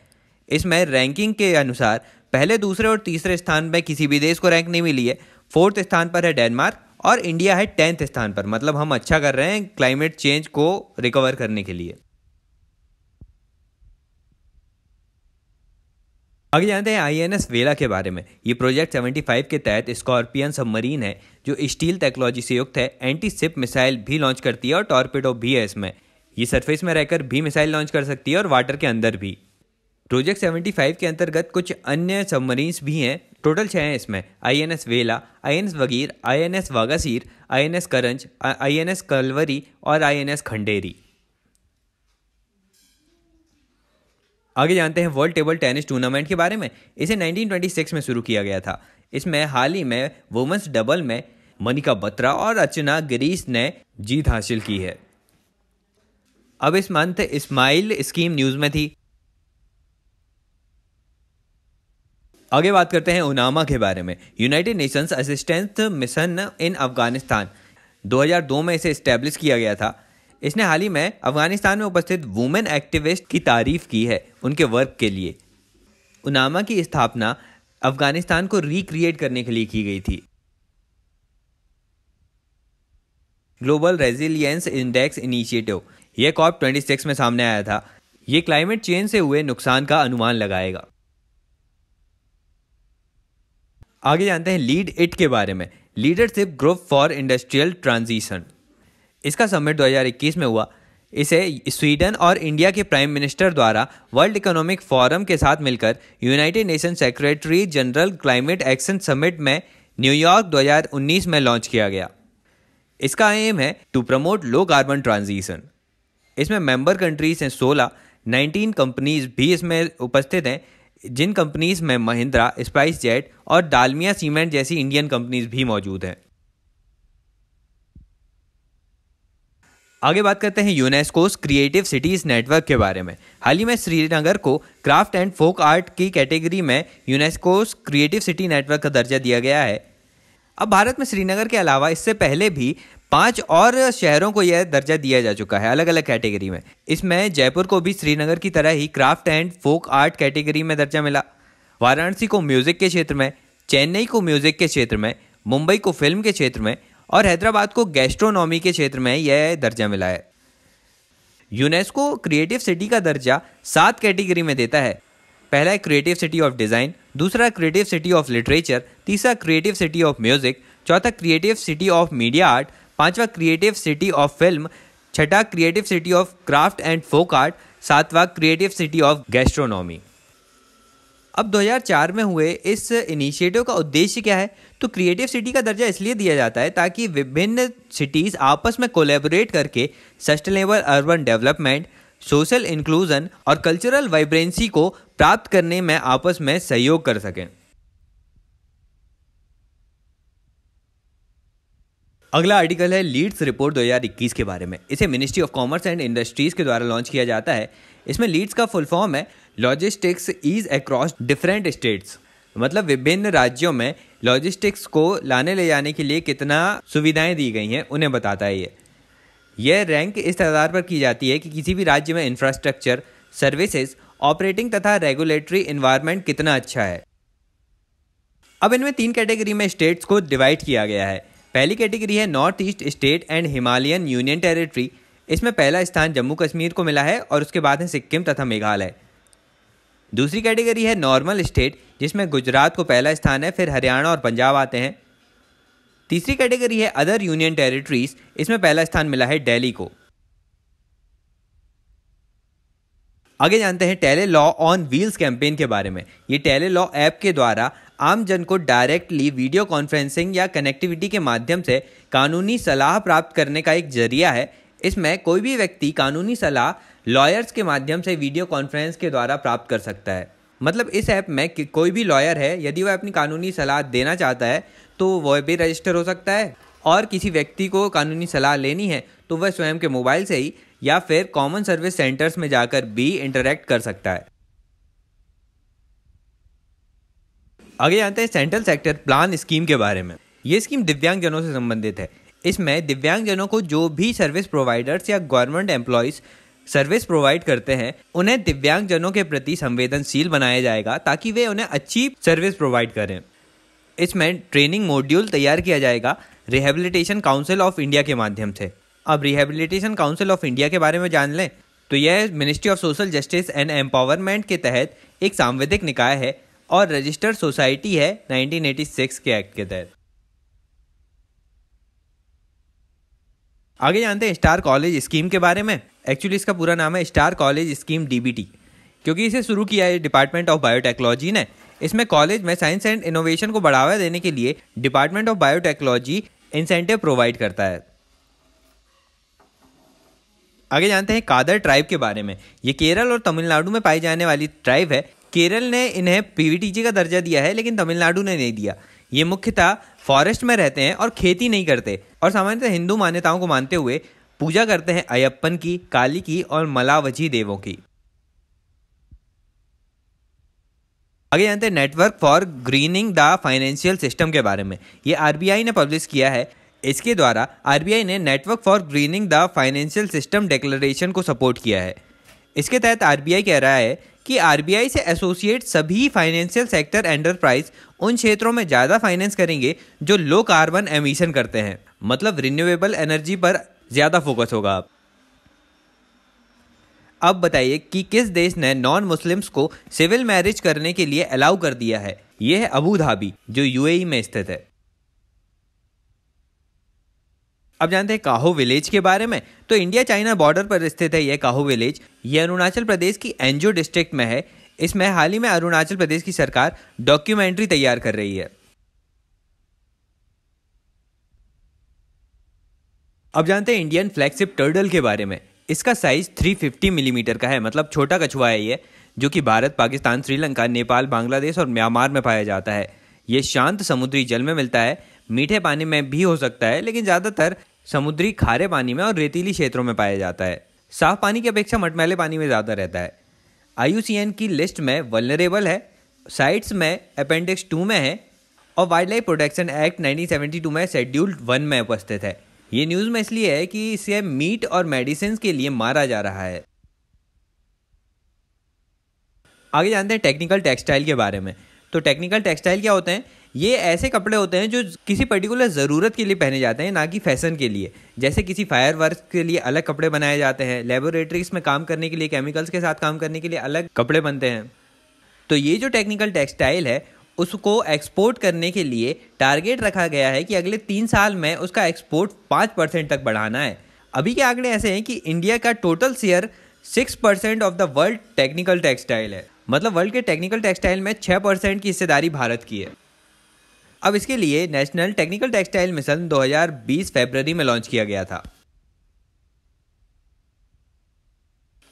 इसमें रैंकिंग के अनुसार पहले दूसरे और तीसरे स्थान में किसी भी देश को रैंक नहीं मिली है फोर्थ स्थान पर है डेनमार्क और इंडिया है टेंथ स्थान पर मतलब हम अच्छा कर रहे हैं क्लाइमेट चेंज को रिकवर करने के लिए आगे जानते हैं आई वेला के बारे में ये प्रोजेक्ट 75 के तहत स्कॉर्पियन सबमरीन है जो स्टील टेक्नोलॉजी से युक्त है एंटी सिप मिसाइल भी लॉन्च करती है और टॉर्पेडो भी है इसमें ये सरफेस में रहकर भी मिसाइल लॉन्च कर सकती है और वाटर के अंदर भी प्रोजेक्ट 75 के अंतर्गत कुछ अन्य सबमरीन्स भी हैं टोटल छः हैं इसमें आई N S Vela I N S Vagir I N S Vagsheer I N S Karanj I N S Kalvari और आई एन एस खंडेरी आगे जानते हैं वर्ल्ड टेबल टेनिस टूर्नामेंट के बारे में इसे 1926 में शुरू किया गया था इसमें हाल ही में वुमेंस डबल में मनिका बत्रा और अर्चना गिरीश ने जीत हासिल की है अब इस मंथ स्माइल स्कीम न्यूज में थी आगे बात करते हैं उनामा के बारे में United Nations assistance mission in Afghanistan 2002 में इसे स्टैब्लिश किया गया था इसने हाल ही में अफगानिस्तान में उपस्थित वुमेन एक्टिविस्ट की तारीफ की है उनके वर्क के लिए उनामा की स्थापना अफगानिस्तान को रिक्रिएट करने के लिए की गई थी ग्लोबल रेजिलियंस इंडेक्स इनिशिएटिव यह कॉप 26 में सामने आया था यह क्लाइमेट चेंज से हुए नुकसान का अनुमान लगाएगा आगे जानते हैं लीड इट के बारे में Leadership Group for Industrial Transition इसका समिट 2021 में हुआ इसे स्वीडन और इंडिया के प्राइम मिनिस्टर द्वारा वर्ल्ड इकोनॉमिक फोरम के साथ मिलकर United Nation Secretary General Climate Action Summit में न्यूयॉर्क 2019 में लॉन्च किया गया इसका एम है to promote low carbon transition इसमें मेंबर कंट्रीज हैं 16 19 कंपनीज भी इसमें उपस्थित हैं जिन कंपनीज में महिंद्रा स्पाइस जेट और डालमिया सीमेंट जैसी इंडियन कंपनीज भी मौजूद हैं आगे बात करते हैं यूनेस्कोस क्रिएटिव सिटीज़ नेटवर्क के बारे में हाल ही में श्रीनगर को क्राफ्ट एंड फोक आर्ट की कैटेगरी में यूनेस्कोस क्रिएटिव सिटी नेटवर्क का दर्जा दिया गया है अब भारत में श्रीनगर के अलावा इससे पहले भी पांच और शहरों को यह दर्जा दिया जा चुका है अलग अलग कैटेगरी में इसमें जयपुर को भी श्रीनगर की तरह ही craft and folk art category में दर्जा मिला वाराणसी को म्यूज़िक के क्षेत्र में चेन्नई को म्यूज़िक के क्षेत्र में मुंबई को फिल्म के क्षेत्र में और हैदराबाद को गैस्ट्रोनॉमी के क्षेत्र में यह दर्जा मिला है यूनेस्को क्रिएटिव सिटी का दर्जा सात कैटेगरी में देता है पहला है क्रिएटिव सिटी ऑफ डिज़ाइन दूसरा क्रिएटिव सिटी ऑफ लिटरेचर तीसरा क्रिएटिव सिटी ऑफ म्यूज़िक चौथा creative city of media art पांचवा क्रिएटिव सिटी ऑफ फिल्म छठा creative city of craft and folk art सातवा क्रिएटिव सिटी ऑफ गैस्ट्रोनॉमी अब 2004 में हुए इस इनिशिएटिव का उद्देश्य क्या है तो क्रिएटिव सिटी का दर्जा इसलिए दिया जाता है ताकि विभिन्न सिटीज़ आपस में कोलेबोरेट करके sustainable urban development social inclusion और कल्चरल वाइब्रेंसी को प्राप्त करने में आपस में सहयोग कर सकें अगला आर्टिकल है लीड्स रिपोर्ट 2021 के बारे में इसे Ministry of Commerce and Industries के द्वारा लॉन्च किया जाता है इसमें लीड्स का फुल फॉर्म है logistics ease across different states मतलब विभिन्न राज्यों में लॉजिस्टिक्स को लाने ले जाने के लिए कितना सुविधाएं दी गई हैं उन्हें बताता है ये यह रैंक इस आधार पर की जाती है कि किसी भी राज्य में इंफ्रास्ट्रक्चर सर्विसेज ऑपरेटिंग तथा रेगुलेटरी इन्वायरमेंट कितना अच्छा है अब इनमें तीन कैटेगरी में स्टेट्स को डिवाइड किया गया है पहली कैटेगरी है north east state and Himalayan union territory इसमें पहला स्थान जम्मू कश्मीर को मिला है और उसके बाद है सिक्किम तथा मेघालय दूसरी कैटेगरी है नॉर्मल स्टेट जिसमें गुजरात को पहला स्थान है फिर हरियाणा और पंजाब आते हैं तीसरी कैटेगरी है अदर यूनियन टेरिटरीज इसमें पहला स्थान मिला है दिल्ली को आगे जानते हैं tele law on wheels campaign के बारे में ये टेले लॉ ऐप के द्वारा आम जन को डायरेक्टली वीडियो कॉन्फ्रेंसिंग या कनेक्टिविटी के माध्यम से कानूनी सलाह प्राप्त करने का एक जरिया है इसमें कोई भी व्यक्ति कानूनी सलाह लॉयर्स के माध्यम से वीडियो कॉन्फ्रेंस के द्वारा प्राप्त कर सकता है मतलब इस ऐप में कोई भी लॉयर है यदि वह अपनी कानूनी सलाह देना चाहता है तो वह भी रजिस्टर हो सकता है और किसी व्यक्ति को कानूनी सलाह लेनी है तो वह स्वयं के मोबाइल से ही या फिर कॉमन सर्विस सेंटर्स में जाकर भी इंटरेक्ट कर सकता है आगे जानते हैं सेंट्रल सेक्टर प्लान स्कीम के बारे में ये स्कीम दिव्यांगजनों से संबंधित है इसमें दिव्यांगजनों को जो भी सर्विस प्रोवाइडर्स या गवर्नमेंट एम्प्लॉयज़ सर्विस प्रोवाइड करते हैं उन्हें दिव्यांग जनों के प्रति संवेदनशील बनाया जाएगा ताकि वे उन्हें अच्छी सर्विस प्रोवाइड करें इसमें ट्रेनिंग मॉड्यूल तैयार किया जाएगा रिहेबिलिटेशन काउंसिल ऑफ इंडिया के माध्यम से अब रिहेबिलिटेशन काउंसिल ऑफ इंडिया के बारे में जान लें तो यह ministry of Social Justice and Empowerment के तहत एक सांविधिक निकाय है और रजिस्टर्ड सोसाइटी है 1986 के एक्ट के तहत आगे जानते हैं स्टार कॉलेज स्कीम के बारे में एक्चुअली इसका पूरा नाम है स्टार कॉलेज स्कीम डीबीटी क्योंकि इसे शुरू किया है डिपार्टमेंट ऑफ बायोटेक्नोलॉजी ने इसमें कॉलेज में साइंस एंड इनोवेशन को बढ़ावा देने के लिए Department of Biotechnology incentive provide करता है आगे जानते हैं कादर ट्राइब के बारे में ये केरल और तमिलनाडु में पाई जाने वाली ट्राइब है केरल ने इन्हें पीवीटीजी का दर्जा दिया है लेकिन तमिलनाडु ने नहीं दिया ये मुख्यतः फॉरेस्ट में रहते हैं और खेती नहीं करते और सामान्यतः हिंदू मान्यताओं को मानते हुए पूजा करते हैं अयप्पन की काली की और मलावजी देवों की आगे जानते हैं Network for Greening the Financial System के बारे में ये आरबीआई ने पब्लिश किया है इसके द्वारा आरबीआई ने Network for Greening the Financial System declaration को सपोर्ट किया है इसके तहत आरबीआई कह रहा है कि आरबीआई से एसोसिएट सभी फाइनेंशियल सेक्टर एंटरप्राइज उन क्षेत्रों में ज़्यादा फाइनेंस करेंगे जो लो कार्बन एमिशन करते हैं मतलब रिन्यूएबल एनर्जी पर ज़्यादा फोकस होगा आप अब बताइए कि किस देश ने नॉन मुस्लिम्स को सिविल मैरिज करने के लिए अलाउ कर दिया है यह है अबू धाबी जो यूएई e में स्थित है अब जानते हैं काहो विलेज के बारे में तो इंडिया चाइना बॉर्डर पर स्थित है यह काहो विलेज ये अरुणाचल प्रदेश की एनजीओ डिस्ट्रिक्ट में है इसमें हाल ही में अरुणाचल प्रदेश की सरकार डॉक्यूमेंट्री तैयार कर रही है अब जानते हैं इंडियन फ्लैगशिप टर्डल के बारे में इसका साइज 350 मिलीमीटर mm का है मतलब छोटा कछुआ है ये जो कि भारत पाकिस्तान श्रीलंका नेपाल बांग्लादेश और म्यांमार में पाया जाता है ये शांत समुद्री जल में मिलता है मीठे पानी में भी हो सकता है लेकिन ज़्यादातर समुद्री खारे पानी में और रेतीली क्षेत्रों में पाया जाता है साफ पानी की अपेक्षा मटमैले पानी में ज़्यादा रहता है आई की लिस्ट में वलनरेबल है साइट्स में अपेंडिक्स टू में है और वाइल्ड लाइफ प्रोटेक्शन एक्ट 1972 में शेड्यूल वन में उपस्थित है ये न्यूज़ में इसलिए है कि इसे मीट और मेडिसिन के लिए मारा जा रहा है आगे जानते हैं टेक्निकल टेक्सटाइल के बारे में तो टेक्निकल टेक्सटाइल क्या होते हैं ये ऐसे कपड़े होते हैं जो किसी पर्टिकुलर ज़रूरत के लिए पहने जाते हैं ना कि फैशन के लिए जैसे किसी फायर वर्क के लिए अलग कपड़े बनाए जाते हैं लेबोरेटरीज में काम करने के लिए केमिकल्स के साथ काम करने के लिए अलग कपड़े बनते हैं तो ये जो टेक्निकल टेक्सटाइल है उसको एक्सपोर्ट करने के लिए टारगेट रखा गया है कि अगले तीन साल में उसका एक्सपोर्ट पाँच परसेंट तक बढ़ाना है अभी के आंकड़े ऐसे हैं कि इंडिया का total share six percent of the world technical textile है मतलब वर्ल्ड के टेक्निकल टेक्सटाइल में छः परसेंट की हिस्सेदारी भारत की है अब इसके लिए नेशनल टेक्निकल टेक्सटाइल मिशन 2020 फरवरी में लॉन्च किया गया था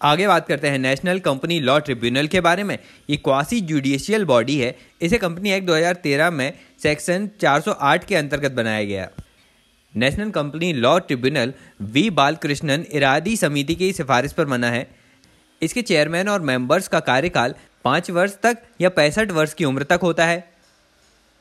आगे बात करते हैं नेशनल कंपनी लॉ ट्रिब्यूनल के बारे में ये क्वासी जुडिशियल बॉडी है इसे कंपनी एक्ट 2013 में सेक्शन 408 के अंतर्गत बनाया गया National Company Law Tribunal V Balakrishnan Eradi समिति की सिफारिश पर बना है इसके चेयरमैन और मेंबर्स का कार्यकाल पाँच वर्ष तक या पैंसठ वर्ष की उम्र तक होता है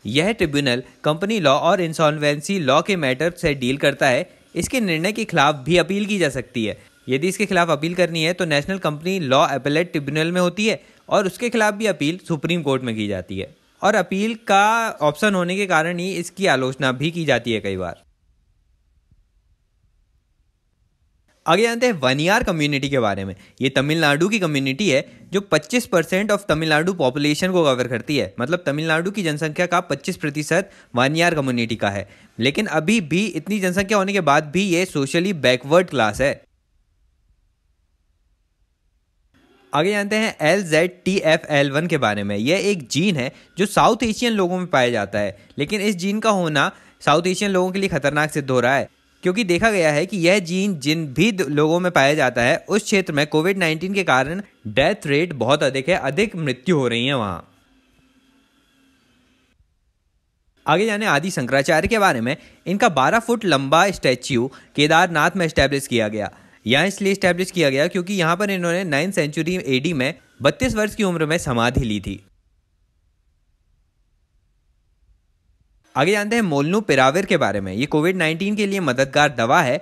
यह ट्रिब्यूनल कंपनी लॉ और इंसॉल्वेंसी लॉ के मैटर से डील करता है इसके निर्णय के खिलाफ भी अपील की जा सकती है यदि इसके खिलाफ अपील करनी है तो National Company Law Appellate Tribunal में होती है और उसके खिलाफ भी अपील सुप्रीम कोर्ट में की जाती है और अपील का ऑप्शन होने के कारण ही इसकी आलोचना भी की जाती है कई बार आगे जानते हैं वनियार कम्युनिटी के बारे में ये तमिलनाडु की कम्युनिटी है जो 25 परसेंट ऑफ तमिलनाडु पॉपुलेशन को कवर करती है मतलब तमिलनाडु की जनसंख्या का 25 प्रतिशत वनियार कम्युनिटी का है लेकिन अभी भी इतनी जनसंख्या होने के बाद भी ये सोशली बैकवर्ड क्लास है आगे जानते हैं L Z T F L one के बारे में यह एक जीन है जो साउथ एशियन लोगों में पाया जाता है लेकिन इस जीन का होना साउथ एशियन लोगों के लिए खतरनाक सिद्ध हो रहा है क्योंकि देखा गया है कि यह जीन जिन भी लोगों में पाया जाता है उस क्षेत्र में कोविड 19 के कारण डेथ रेट बहुत अधिक है अधिक मृत्यु हो रही है वहाँ आगे जाने आदि शंकराचार्य के बारे में इनका 12 फुट लंबा स्टैच्यू केदारनाथ में स्टैब्लिश किया गया यह इसलिए स्टैब्लिश किया गया क्योंकि यहाँ पर इन्होंने नाइन्थ सेंचुरी एडी में बत्तीस वर्ष की उम्र में समाधि ली थी आगे जानते हैं मोलनू पिराविर के बारे में ये कोविड 19 के लिए मददगार दवा है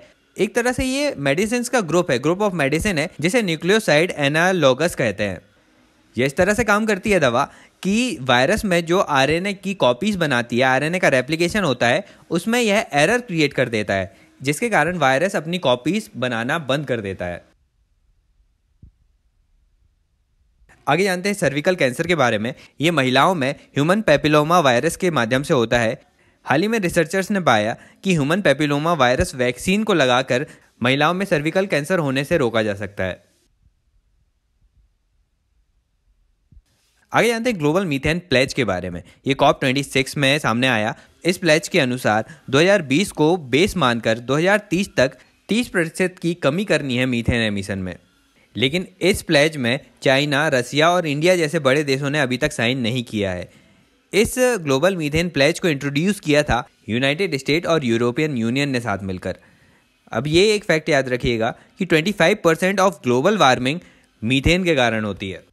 एक तरह से ये मेडिसिन का ग्रुप है ग्रुप ऑफ मेडिसिन है जिसे न्यूक्लियोसाइड एनालॉगस कहते हैं ये इस तरह से काम करती है दवा कि वायरस में जो आरएनए की कॉपीज़ बनाती है आरएनए का रेप्लिकेशन होता है उसमें यह एरर क्रिएट कर देता है जिसके कारण वायरस अपनी कॉपीज़ बनाना बंद कर देता है आगे जानते हैं सर्विकल कैंसर के बारे में ये महिलाओं में ह्यूमन पेपिलोमा वायरस के माध्यम से होता है हाल ही में रिसर्चर्स ने पाया कि ह्यूमन पेपिलोमा वायरस वैक्सीन को लगाकर महिलाओं में सर्विकल कैंसर होने से रोका जा सकता है आगे जानते हैं ग्लोबल मीथेन प्लेज के बारे में ये कॉप ट्वेंटी सिक्स में सामने आया इस प्लेज के अनुसार 2020 को बेस मानकर 2030 तक 30 प्रतिशत की कमी करनी है मीथेन एमिशन में लेकिन इस प्लेज में चाइना रसिया और इंडिया जैसे बड़े देशों ने अभी तक साइन नहीं किया है इस ग्लोबल मीथेन प्लेज को इंट्रोड्यूस किया था यूनाइटेड स्टेट और यूरोपियन यूनियन ने साथ मिलकर अब ये एक फैक्ट याद रखिएगा कि 25 percent of global warming methane के कारण होती है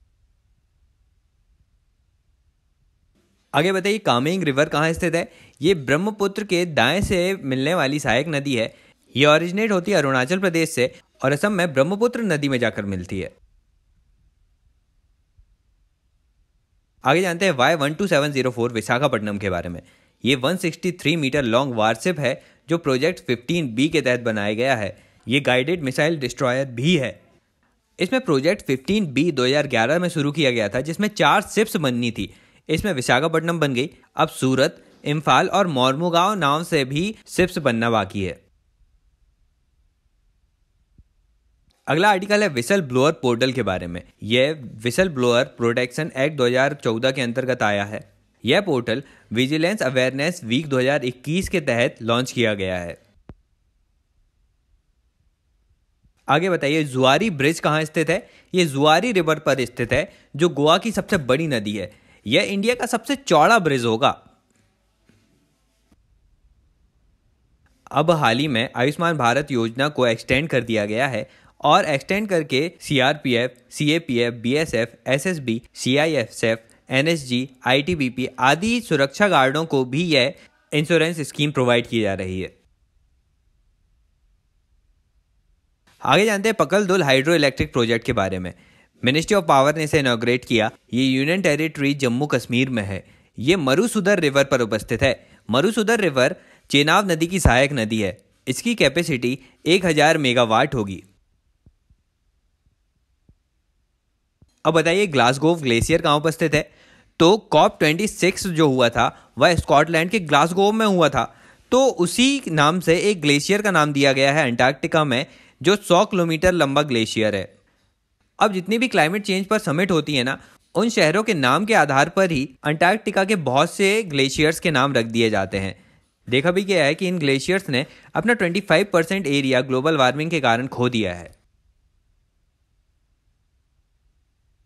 आगे बताइए कामेंग रिवर कहाँ स्थित है ये ब्रह्मपुत्र के दाएं से मिलने वाली सहायक नदी है ये ओरिजिनेट होती है अरुणाचल प्रदेश से और असम में ब्रह्मपुत्र नदी में जाकर मिलती है आगे जानते हैं Y one two seven zero four Visakhapatnam के बारे में ये 163 मीटर लॉन्ग वारसिप है जो प्रोजेक्ट 15 बी के तहत बनाया गया है ये गाइडेड मिसाइल डिस्ट्रॉयर भी है इसमें प्रोजेक्ट 15 बी 2011 में शुरू किया गया था जिसमें चार सिप्स बननी थी इसमें विशाखापट्टनम बन गई अब सूरत इम्फाल और मोरमुगांव नाम से भी सिप्स बनना बाकी है अगला आर्टिकल है विसल ब्लोअर पोर्टल के बारे में यह विसल ब्लोअर प्रोटेक्शन एक्ट चौदह के अंतर्गत आया है यह पोर्टल विजिलेंस अवेयरनेस वीक 2021 के तहत लॉन्च किया गया है आगे बताइए जुआरी ब्रिज कहाँ स्थित है यह जुआरी रिवर पर स्थित है जो गोवा की सबसे बड़ी नदी है यह इंडिया का सबसे चौड़ा ब्रिज होगा अब हाल ही में आयुष्मान भारत योजना को एक्सटेंड कर दिया गया है और एक्सटेंड करके C R P F C A P F B S F S S B C I F F N S G I T B P आदि सुरक्षा गार्डों को भी यह इंश्योरेंस स्कीम प्रोवाइड की जा रही है आगे जानते हैं पकल दुल हाइड्रो इलेक्ट्रिक प्रोजेक्ट के बारे में मिनिस्ट्री ऑफ पावर ने इसे इनोग्रेट किया ये यूनियन टेरिटरी जम्मू कश्मीर में है ये मरुसुदर रिवर पर उपस्थित है मरुसुदर रिवर चेनाब नदी की सहायक नदी है इसकी कैपेसिटी 1000 मेगावाट होगी अब बताइए ग्लासगोव ग्लेशियर कहाँ पर स्थित है तो कॉप ट्वेंटी सिक्स जो हुआ था वह स्कॉटलैंड के ग्लासगोव में हुआ था तो उसी नाम से एक ग्लेशियर का नाम दिया गया है अंटार्कटिका में जो 100 किलोमीटर लंबा ग्लेशियर है अब जितनी भी क्लाइमेट चेंज पर समिट होती है ना उन शहरों के नाम के आधार पर ही अंटार्कटिका के बहुत से ग्लेशियर्स के नाम रख दिए जाते हैं देखा भी गया है कि इन ग्लेशियर्स ने अपना 25 परसेंट एरिया ग्लोबल वार्मिंग के कारण खो दिया है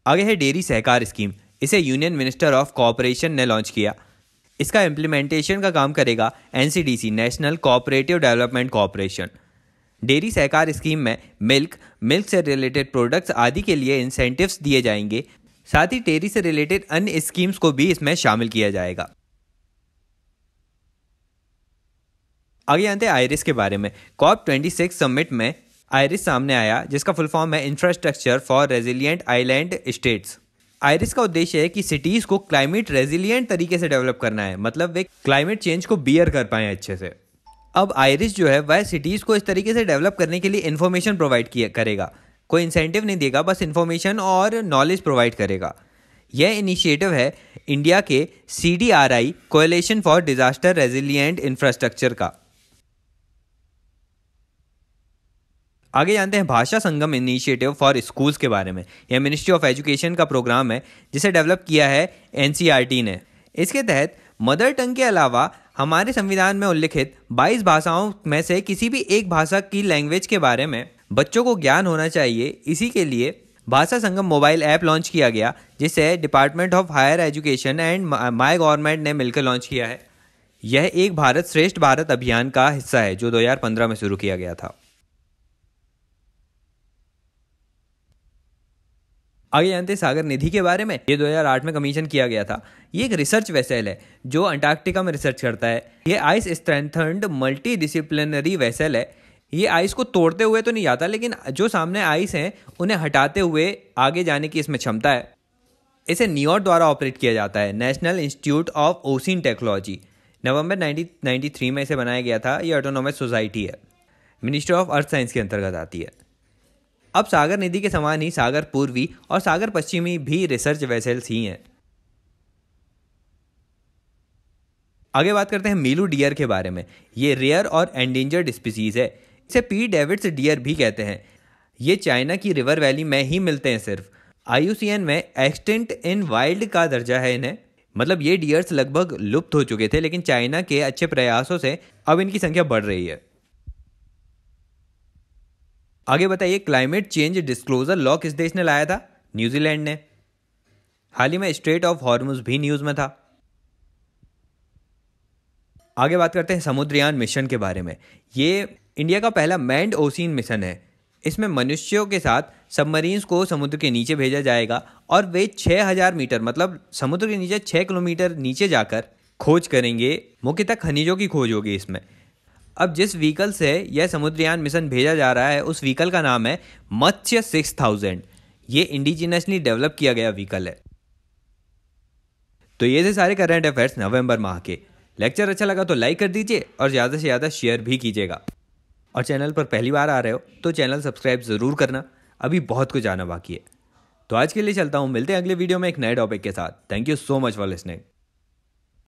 आगे है डेयरी सहकार स्कीम इसे यूनियन मिनिस्टर ऑफ कॉपरेशन ने लॉन्च किया इसका इम्प्लीमेंटेशन का काम करेगा NCDC National Cooperative Development Corporation dairy Sahakar scheme में मिल्क मिल्क से रिलेटेड प्रोडक्ट्स आदि के लिए इंसेंटिव्स दिए जाएंगे साथ ही डेयरी से रिलेटेड अन्य स्कीम्स को भी इसमें शामिल किया जाएगा आगे आते हैं आयरिस के बारे में कॉप सिक्स समिट में आयरिस सामने आया जिसका फुल फॉर्म है Infrastructure for Resilient Island States IRIS का उद्देश्य है कि सिटीज़ को क्लाइमेट रेजिलियंट तरीके से डेवलप करना है मतलब वे क्लाइमेट चेंज को बियर कर पाए अच्छे से अब आयरिस जो है वह सिटीज़ को इस तरीके से डेवलप करने के लिए इन्फॉर्मेशन प्रोवाइड किया करेगा कोई इंसेंटिव नहीं देगा बस इन्फॉर्मेशन और नॉलेज प्रोवाइड करेगा यह इनिशिएटिव है इंडिया के C D R I coalition for disaster resilient infrastructure का आगे जानते हैं भाषा संगम इनिशिएटिव फॉर स्कूल्स के बारे में यह मिनिस्ट्री ऑफ एजुकेशन का प्रोग्राम है जिसे डेवलप किया है एन e ने इसके तहत मदर टंग के अलावा हमारे संविधान में उल्लिखित 22 भाषाओं में से किसी भी एक भाषा की लैंग्वेज के बारे में बच्चों को ज्ञान होना चाहिए इसी के लिए भाषा संगम मोबाइल ऐप लॉन्च किया गया जिसे Department of Higher Education and my government ने मिलकर लॉन्च किया है यह एक भारत श्रेष्ठ भारत अभियान का हिस्सा है जो 2015 में शुरू किया गया था आगे जानते सागर निधि के बारे में ये 2008 में कमीशन किया गया था ये एक रिसर्च वेसल है जो अंटार्कटिका में रिसर्च करता है ये ice strengthened multi disciplinary vessel है ये आइस को तोड़ते हुए तो नहीं आता लेकिन जो सामने आइस हैं उन्हें हटाते हुए आगे जाने की इसमें क्षमता है इसे न्यूयॉर्क e द्वारा ऑपरेट किया जाता है National institute of Ocean Technology नवंबर 1993 में इसे बनाया गया था ये ऑटोनोमस सोसाइटी है मिनिस्ट्री ऑफ अर्थ साइंस के अंतर्गत आती है अब सागर निधि के समान ही सागर पूर्वी और सागर पश्चिमी भी रिसर्च वेसल्स ही हैं आगे बात करते हैं मीलू डियर के बारे में ये रेयर और एंडेंजर्ड स्पीसीज़ है इसे पी डेविड्स डियर भी कहते हैं ये चाइना की रिवर वैली में ही मिलते हैं सिर्फ आई में एक्सटेंट इन वाइल्ड का दर्जा है इन्हें मतलब ये डियर्स लगभग लुप्त हो चुके थे लेकिन चाइना के अच्छे प्रयासों से अब इनकी संख्या बढ़ रही है आगे बताइए क्लाइमेट चेंज डिस्क्लोजर लॉ किस देश ने लाया था न्यूजीलैंड ने हाल ही में स्ट्रेट ऑफ हॉर्मोज भी न्यूज में था आगे बात करते हैं समुद्रयान मिशन के बारे में ये इंडिया का पहला मैंड ओसिन मिशन है इसमें मनुष्यों के साथ सबमरीन्स को समुद्र के नीचे भेजा जाएगा और वे 6000 मीटर मतलब समुद्र के नीचे 6 किलोमीटर नीचे जाकर खोज करेंगे मुख्यतः खनिजों की खोज होगी इसमें अब जिस व्हीकल से यह समुद्रयान मिशन भेजा जा रहा है उस व्हीकल का नाम है मत्स्य सिक्स थाउजेंड ये इंडिजिनसली डेवलप किया गया व्हीकल है तो ये थे सारे करंट अफेयर्स नवंबर माह के लेक्चर अच्छा लगा तो लाइक कर दीजिए और ज़्यादा से ज़्यादा शेयर भी कीजिएगा और चैनल पर पहली बार आ रहे हो तो चैनल सब्सक्राइब ज़रूर करना अभी बहुत कुछ आना बाकी है तो आज के लिए चलता हूँ मिलते हैं अगले वीडियो में एक नए टॉपिक के साथ thank you so much for listening